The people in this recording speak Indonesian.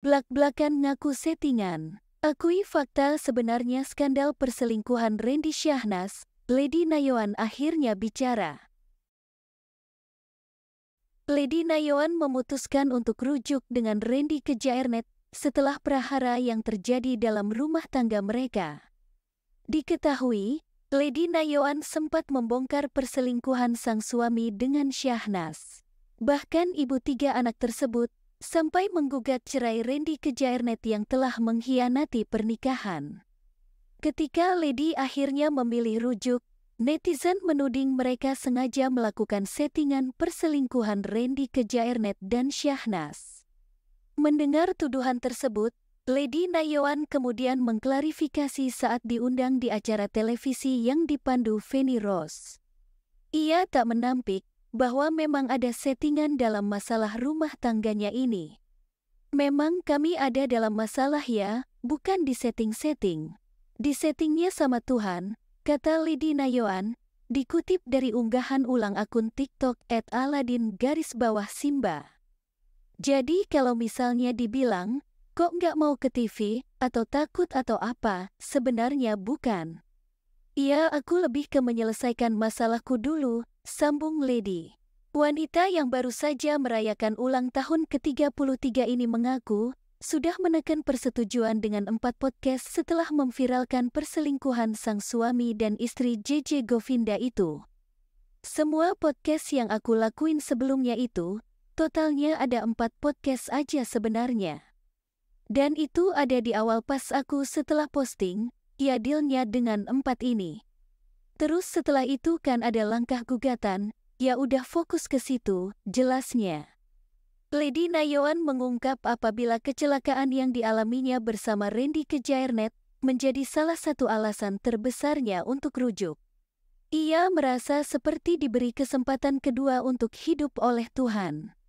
Belak belakan ngaku settingan. Akui fakta sebenarnya skandal perselingkuhan Randy Syahnas, Lady Nayoan akhirnya bicara. Lady Nayoan memutuskan untuk rujuk dengan Randy ke Jairnet setelah prahara yang terjadi dalam rumah tangga mereka. Diketahui, Lady Nayoan sempat membongkar perselingkuhan sang suami dengan Syahnas. Bahkan ibu tiga anak tersebut sampai menggugat cerai Randy ke Jairnet yang telah mengkhianati pernikahan. Ketika Lady akhirnya memilih rujuk, netizen menuding mereka sengaja melakukan settingan perselingkuhan Randy ke Jairnet dan Syahnas. Mendengar tuduhan tersebut, Lady Nayawan kemudian mengklarifikasi saat diundang di acara televisi yang dipandu Feni Rose. Ia tak menampik bahwa memang ada settingan dalam masalah rumah tangganya ini. Memang kami ada dalam masalah ya, bukan di setting-setting. Di settingnya sama Tuhan, kata Lidina Nayoan, dikutip dari unggahan ulang akun TikTok at Aladin garis bawah Simba. Jadi kalau misalnya dibilang, kok nggak mau ke TV, atau takut atau apa, sebenarnya bukan. Iya aku lebih ke menyelesaikan masalahku dulu, Sambung Lady. Wanita yang baru saja merayakan ulang tahun ke-33 ini mengaku sudah menekan persetujuan dengan empat podcast setelah memviralkan perselingkuhan sang suami dan istri JJ Govinda itu. Semua podcast yang aku lakuin sebelumnya itu, totalnya ada empat podcast aja sebenarnya. Dan itu ada di awal pas aku setelah posting, ya dealnya dengan empat ini. Terus setelah itu kan ada langkah gugatan, ya udah fokus ke situ, jelasnya. Lady Nayoan mengungkap apabila kecelakaan yang dialaminya bersama Randy ke Jairnet menjadi salah satu alasan terbesarnya untuk rujuk. Ia merasa seperti diberi kesempatan kedua untuk hidup oleh Tuhan.